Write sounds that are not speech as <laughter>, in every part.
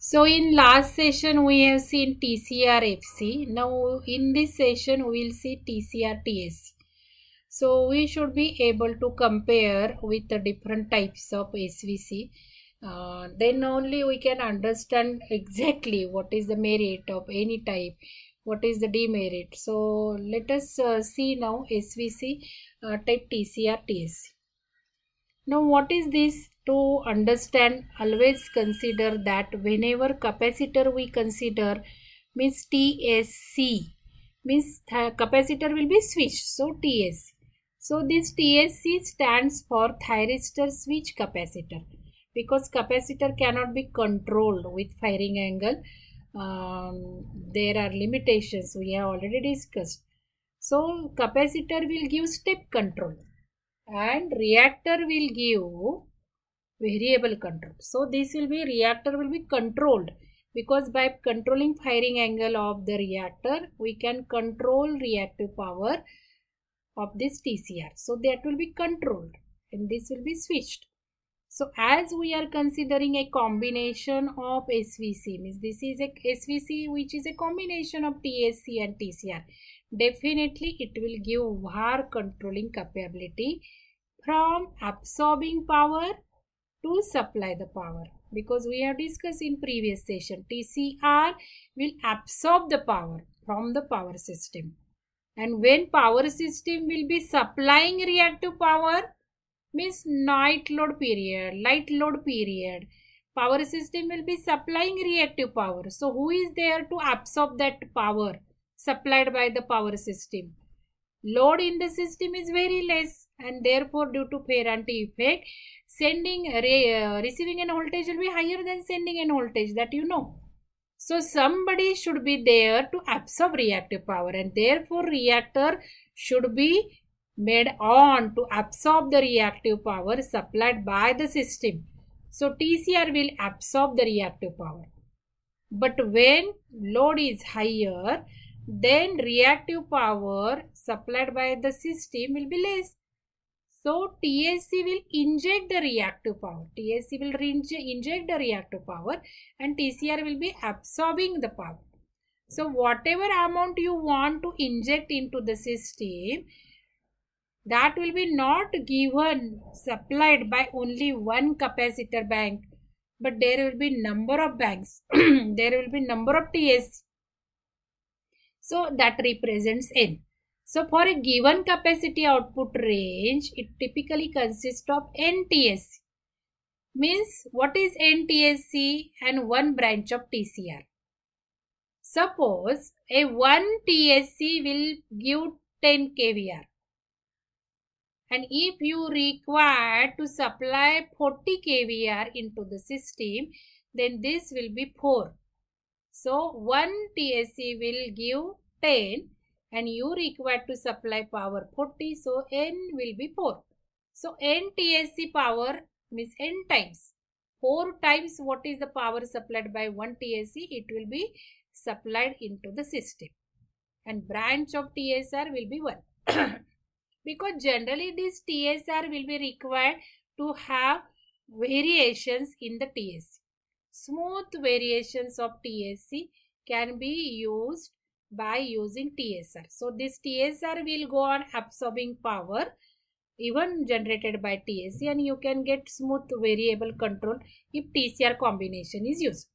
So in last session we have seen TCR-FC. Now in this session we will see TCR-TSC. So we should be able to compare with the different types of SVC. Uh, then only we can understand <laughs> exactly what is the merit of any type, what is the demerit. So let us uh, see now SVC uh, type TCR-TSC. Now what is this to understand always consider that whenever capacitor we consider means TSC means capacitor will be switched so TSC so this TSC stands for thyristor switch capacitor because capacitor cannot be controlled with firing angle um, there are limitations we have already discussed so capacitor will give step control and reactor will give variable control. So this will be reactor will be controlled because by controlling firing angle of the reactor we can control reactive power of this TCR. So that will be controlled and this will be switched. So as we are considering a combination of SVC means this is a SVC which is a combination of TSC and TCR definitely it will give VAR controlling capability from absorbing power to supply the power because we have discussed in previous session TCR will absorb the power from the power system and when power system will be supplying reactive power means night load period light load period power system will be supplying reactive power so who is there to absorb that power supplied by the power system load in the system is very less and therefore due to Ferranti effect sending uh, receiving an voltage will be higher than sending an voltage that you know. So somebody should be there to absorb reactive power and therefore reactor should be made on to absorb the reactive power supplied by the system. So TCR will absorb the reactive power. But when load is higher, then reactive power supplied by the system will be less. So TAC will inject the reactive power. TAC will inject the reactive power and TCR will be absorbing the power. So whatever amount you want to inject into the system, that will be not given, supplied by only one capacitor bank, but there will be number of banks. <clears throat> there will be number of TAC. So that represents N. So for a given capacity output range, it typically consists of NTSC. Means what is NTSC and one branch of TCR. Suppose a 1 TSC will give 10 kVR. And if you require to supply 40 kVR into the system, then this will be 4. So 1 TSC will give 10 and U required to supply power 40 so N will be 4. So N TSC power means N times. 4 times what is the power supplied by 1 TSC it will be supplied into the system and branch of TSR will be 1. <coughs> because generally this TSR will be required to have variations in the TSC. Smooth variations of TSC can be used by using TSR. So this TSR will go on absorbing power even generated by TAC and you can get smooth variable control if TCR combination is used.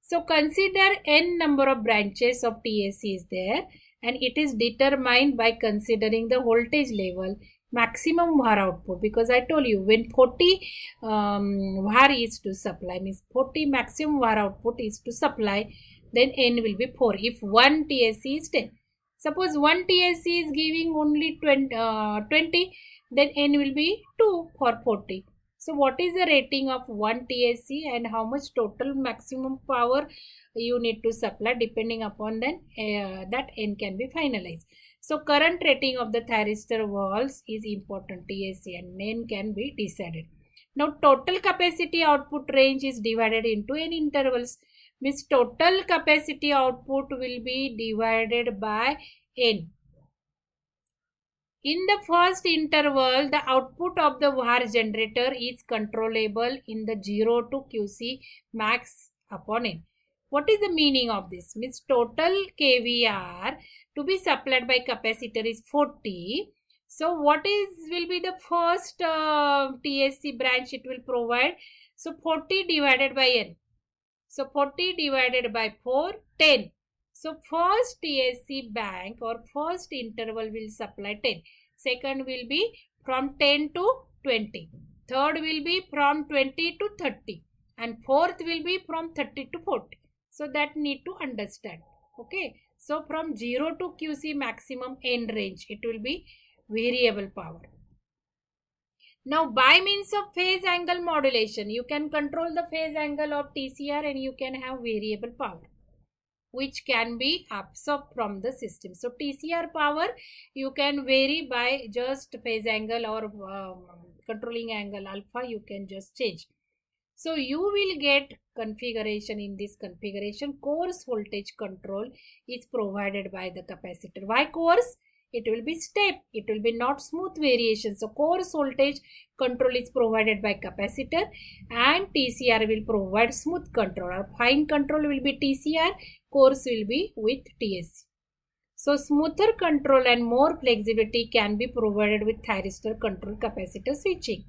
So consider n number of branches of TAC is there and it is determined by considering the voltage level maximum VAR output because I told you when 40 um, VAR is to supply means 40 maximum VAR output is to supply then n will be 4 if one TSC is 10. Suppose one TSC is giving only 20, uh, 20 then n will be 2 for 40. So what is the rating of one TSC and how much total maximum power you need to supply depending upon then uh, that n can be finalized. So current rating of the thyristor valves is important TSC and n can be decided. Now total capacity output range is divided into n intervals means total capacity output will be divided by n. In the first interval, the output of the VAR generator is controllable in the 0 to QC max upon n. What is the meaning of this? Means total KVR to be supplied by capacitor is 40. So what is will be the first uh, TSC branch it will provide? So 40 divided by n. So 40 divided by 4, 10. So first TSC bank or first interval will supply 10. Second will be from 10 to 20. Third will be from 20 to 30. And fourth will be from 30 to 40. So that need to understand. Okay. So from 0 to QC maximum end range it will be variable power. Now by means of phase angle modulation, you can control the phase angle of TCR and you can have variable power which can be absorbed from the system. So TCR power you can vary by just phase angle or um, controlling angle alpha you can just change. So you will get configuration in this configuration. Course voltage control is provided by the capacitor. Why course? it will be step, it will be not smooth variation. So coarse voltage control is provided by capacitor and TCR will provide smooth control or fine control will be TCR, Coarse will be with TSC. So smoother control and more flexibility can be provided with thyristor control capacitor switching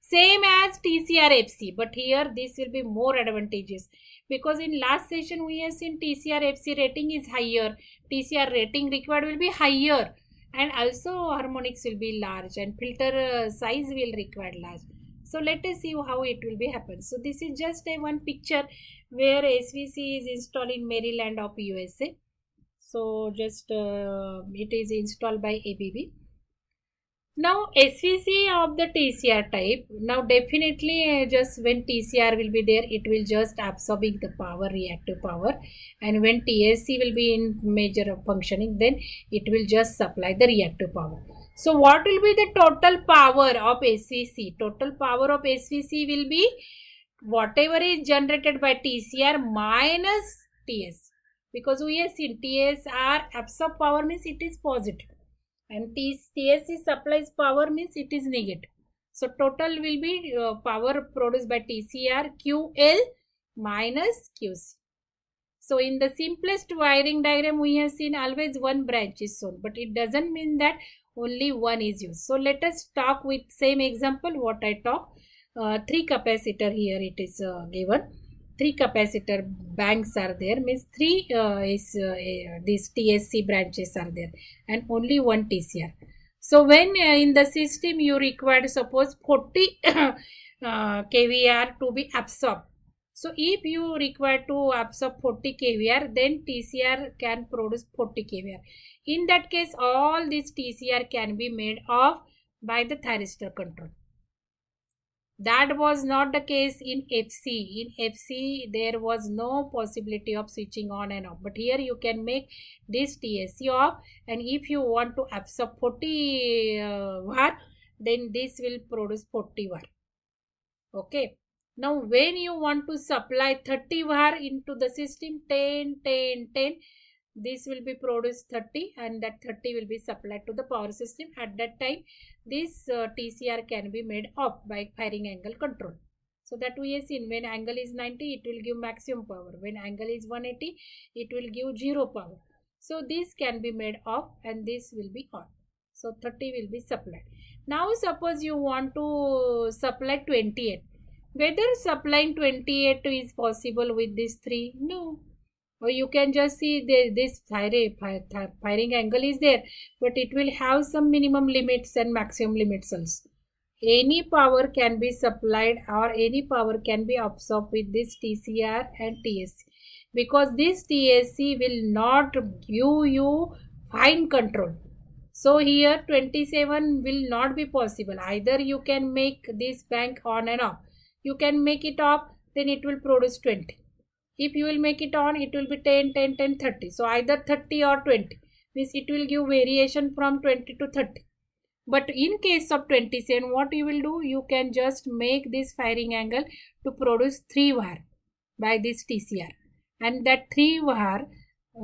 same as TCR-FC but here this will be more advantageous because in last session we have seen TCR-FC rating is higher TCR rating required will be higher and also harmonics will be large and filter uh, size will require large so let us see how it will be happen so this is just a one picture where svc is installed in maryland of usa so just uh, it is installed by abb now SVC of the TCR type, now definitely uh, just when TCR will be there, it will just absorbing the power, reactive power and when TSC will be in major functioning, then it will just supply the reactive power. So what will be the total power of SVC? Total power of SVC will be whatever is generated by TCR minus TS because we oh have seen TSR absorb power means it is positive and TSC supplies power means it is negative. So total will be uh, power produced by TCR QL minus QC. So in the simplest wiring diagram we have seen always one branch is shown but it doesn't mean that only one is used. So let us talk with same example what I talk. Uh, 3 capacitor here it is uh, given three capacitor banks are there means three uh, is uh, eh, these TSC branches are there and only one TCR. So when uh, in the system you require suppose 40 <coughs> uh, KVR to be absorbed. So if you require to absorb 40 KVR then TCR can produce 40 KVR. In that case all these TCR can be made of by the thyristor control that was not the case in fc in fc there was no possibility of switching on and off but here you can make this tsc off and if you want to absorb 40 uh, watt then this will produce 40 watt okay now when you want to supply 30 var into the system 10 10 10 this will be produced 30 and that 30 will be supplied to the power system at that time this uh, tcr can be made up by firing angle control so that we have seen when angle is 90 it will give maximum power when angle is 180 it will give zero power so this can be made up and this will be on so 30 will be supplied now suppose you want to supply 28 whether supplying 28 is possible with these three no or you can just see the, this firing, firing angle is there but it will have some minimum limits and maximum limits also any power can be supplied or any power can be absorbed with this TCR and TSC because this TSC will not give you fine control. So here 27 will not be possible. Either you can make this bank on and off. You can make it off, then it will produce 20 if you will make it on it will be 10 10 10 30 so either 30 or 20 means it will give variation from 20 to 30 but in case of 27 what you will do you can just make this firing angle to produce 3 var by this TCR and that 3 var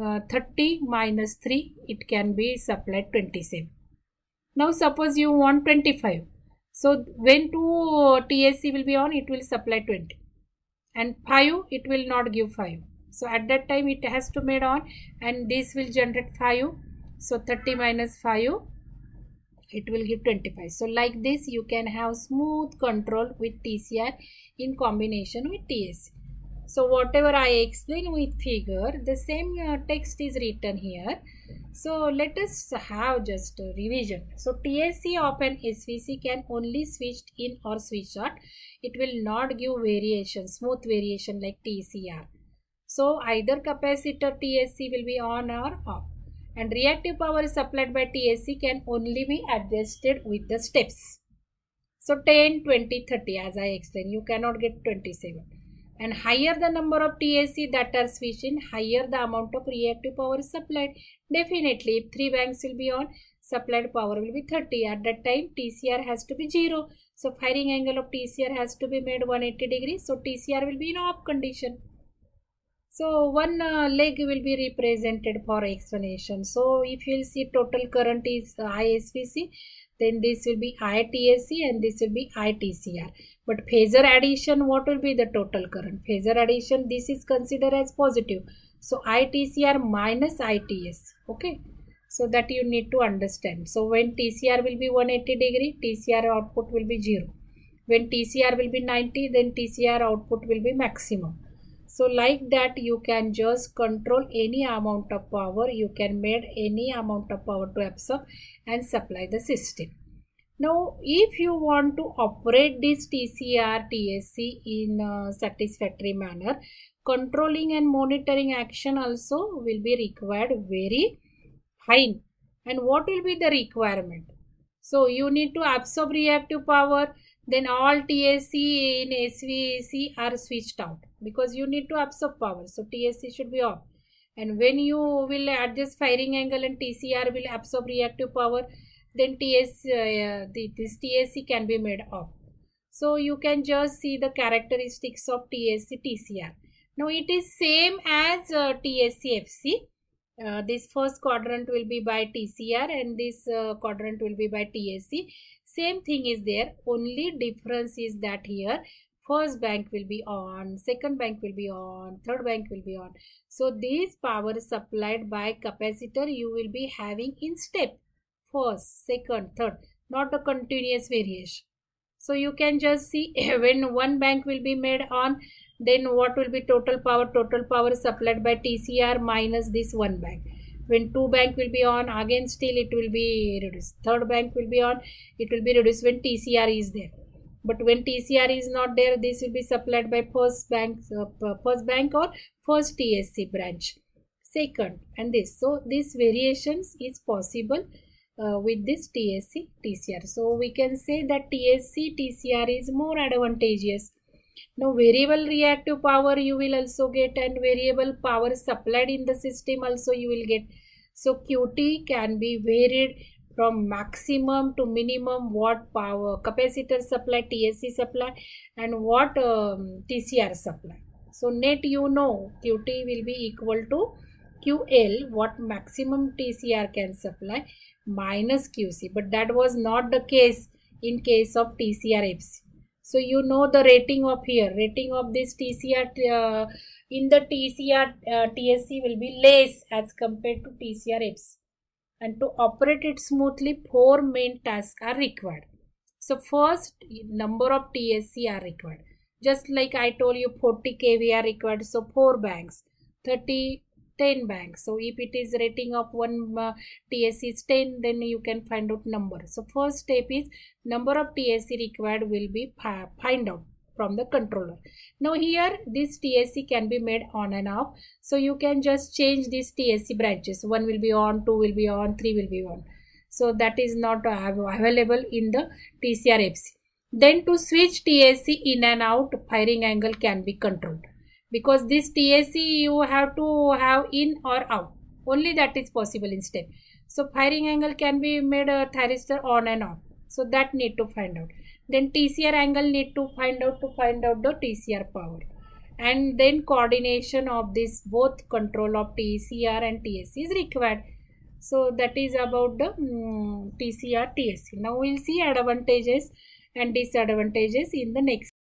uh, 30 minus 3 it can be supplied 27 now suppose you want 25 so when 2 TSC will be on it will supply 20 and 5 it will not give 5 so at that time it has to made on and this will generate 5 so 30 minus 5 it will give 25 so like this you can have smooth control with TCR in combination with TSC so whatever I explain with figure the same uh, text is written here so let us have just revision. So TSC of an SVC can only switch in or switch out. It will not give variation, smooth variation like TCR. So either capacitor TSC will be on or off. And reactive power supplied by TSC can only be adjusted with the steps. So 10, 20, 30 as I explained. You cannot get 27 and higher the number of TAC that are switching, higher the amount of reactive power supplied. Definitely, if 3 banks will be on, supplied power will be 30. At that time, TCR has to be 0. So, firing angle of TCR has to be made 180 degrees. So, TCR will be in off condition. So, one uh, leg will be represented for explanation. So, if you will see total current is uh, ISVC, then this will be ITSC and this will be ITCR. But phasor addition, what will be the total current? Phasor addition, this is considered as positive. So ITCR minus ITS, okay? So that you need to understand. So when TCR will be 180 degree, TCR output will be 0. When TCR will be 90, then TCR output will be maximum so like that you can just control any amount of power you can make any amount of power to absorb and supply the system now if you want to operate this tcr tsc in a satisfactory manner controlling and monitoring action also will be required very fine. and what will be the requirement so you need to absorb reactive power then all TSC in SVAC are switched out because you need to absorb power. So TSC should be off. And when you will adjust firing angle and TCR will absorb reactive power, then TS, uh, the, this TSC can be made off. So you can just see the characteristics of TSC TCR. Now it is same as uh, TSC FC. Uh, this first quadrant will be by TCR and this uh, quadrant will be by TSC. Same thing is there. Only difference is that here first bank will be on second bank will be on third bank will be on so this power is supplied by capacitor you will be having in step first second third not a continuous variation so you can just see when one bank will be made on then what will be total power total power supplied by tcr minus this one bank when two bank will be on again still it will be reduced third bank will be on it will be reduced when tcr is there but when tcr is not there this will be supplied by first bank uh, first bank or first tsc branch second and this so these variations is possible uh, with this TSC TCR. So we can say that TSC TCR is more advantageous. Now variable reactive power you will also get and variable power supplied in the system also you will get. So QT can be varied from maximum to minimum watt power capacitor supply tsc supply and what um, tcr supply so net you know qt will be equal to ql what maximum tcr can supply minus qc but that was not the case in case of tcr fc so you know the rating of here rating of this tcr uh, in the tcr uh, tsc will be less as compared to tcr fc and to operate it smoothly four main tasks are required so first number of tsc are required just like i told you 40 kv are required so four banks 30 10 banks so if it is rating of one uh, tsc is 10 then you can find out number so first step is number of tsc required will be find out from the controller. Now here this TSC can be made on and off. So you can just change these TSC branches. One will be on, two will be on, three will be on. So that is not available in the TCRFC. Then to switch TSC in and out, firing angle can be controlled. Because this TSC you have to have in or out. Only that is possible in step. So firing angle can be made a uh, thyristor on and off. So that need to find out. Then TCR angle need to find out to find out the TCR power. And then coordination of this both control of TCR and TSC is required. So that is about the um, mm, TCR, TSC. Now we'll see advantages and disadvantages in the next.